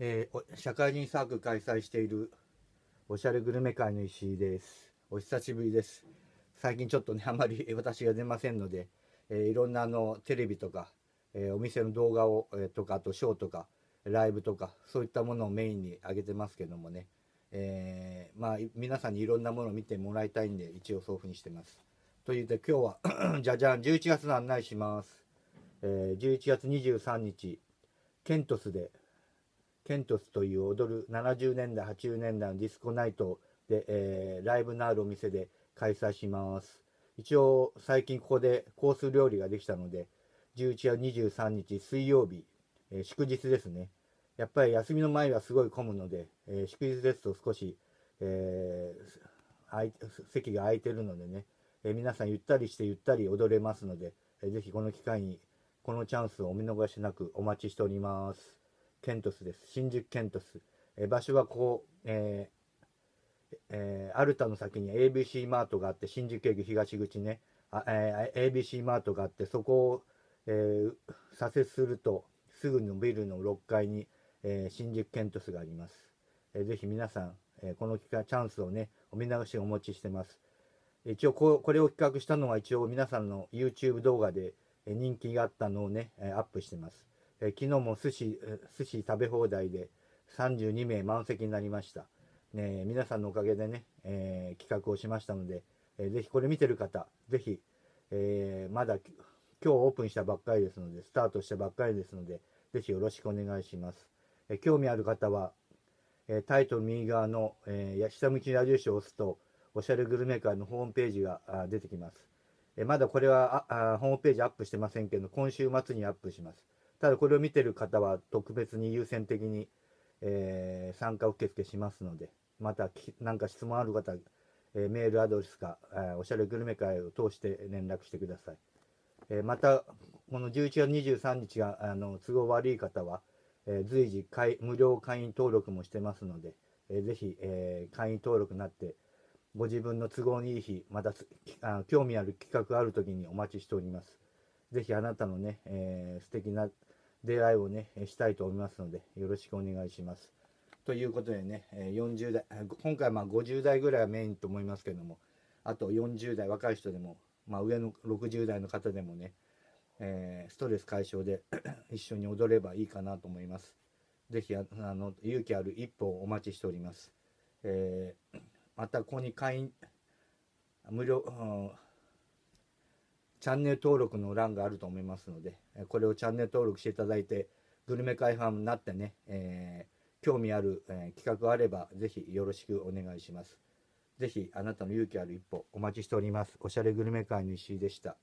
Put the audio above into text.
えー、社会人サークル開催しているおしゃれグルメ会の石井です。お久しぶりです。最近ちょっとね、あまり私が出ませんので、えー、いろんなあのテレビとか、えー、お店の動画を、えー、とか、あとショーとか、ライブとか、そういったものをメインに上げてますけどもね、えー、まあ、皆さんにいろんなものを見てもらいたいんで、一応そういうふうにしてます。というで、今日は じゃじゃん、11月の案内します。えー、11月23日、ケントスで、ケントスという踊る70年代、80年代のディスコナイトで、えー、ライブのあるお店で開催します。一応、最近ここでコース料理ができたので、11月23日水曜日、えー、祝日ですね。やっぱり休みの前はすごい混むので、えー、祝日ですと少し、えー、席が空いてるのでね、えー、皆さんゆったりしてゆったり踊れますので、えー、ぜひこの機会にこのチャンスをお見逃しなくお待ちしております。ケントスです。新宿ケントス。え場所はここ、えー、えー、アルタの先に ABC マートがあって、新宿駅東口ね、あえー、ABC マートがあって、そこを、えー、左折すると、すぐのビルの6階に、えー、新宿ケントスがあります。えー、ぜひ皆さん、えー、この機会、チャンスをね、お見直しお持ちしてます。一応こ、これを企画したのは、一応皆さんの YouTube 動画で人気があったのをね、アップしてます。え昨日も寿司、寿司食べ放題で32名満席になりました。ね、皆さんのおかげでね、えー、企画をしましたので、えー、ぜひこれ見てる方、ぜひ、えー、まだ今日オープンしたばっかりですので、スタートしたばっかりですので、ぜひよろしくお願いします。えー、興味ある方は、えタイトル右側の、えー、下向き矢印を押すと、おしゃれグルメ会のホームページが出てきます。えまだこれはあホームページアップしてませんけど、今週末にアップします。ただこれを見てる方は特別に優先的に、えー、参加受付しますので、また何か質問ある方、えー、メールアドレスか、えー、おしゃれグルメ会を通して連絡してください。えまた、この11月23日があの都合悪い方は、え随時会無料会員登録もしてますので、えー、ぜひ、え会員登録になって、ご自分の都合にいい日、またあ興味ある企画がある時にお待ちしております。ぜひあなたのね、えー、素敵な出会いをね、したいと思いますので、よろしくお願いします。ということでね、40代、今回まあ50代ぐらいはメインと思いますけども、あと40代、若い人でも、まあ、上の60代の方でもね、えー、ストレス解消で 一緒に踊ればいいかなと思います。ぜひあの勇気ある一歩をお待ちしております。えー、またここに会員無料、うんチャンネル登録の欄があると思いますので、これをチャンネル登録していただいて、グルメ会ファンになってね、えー、興味ある、えー、企画があれば、ぜひよろしくお願いします。ぜひ、あなたの勇気ある一歩、お待ちしております。おしゃれグルメ会の石井でした。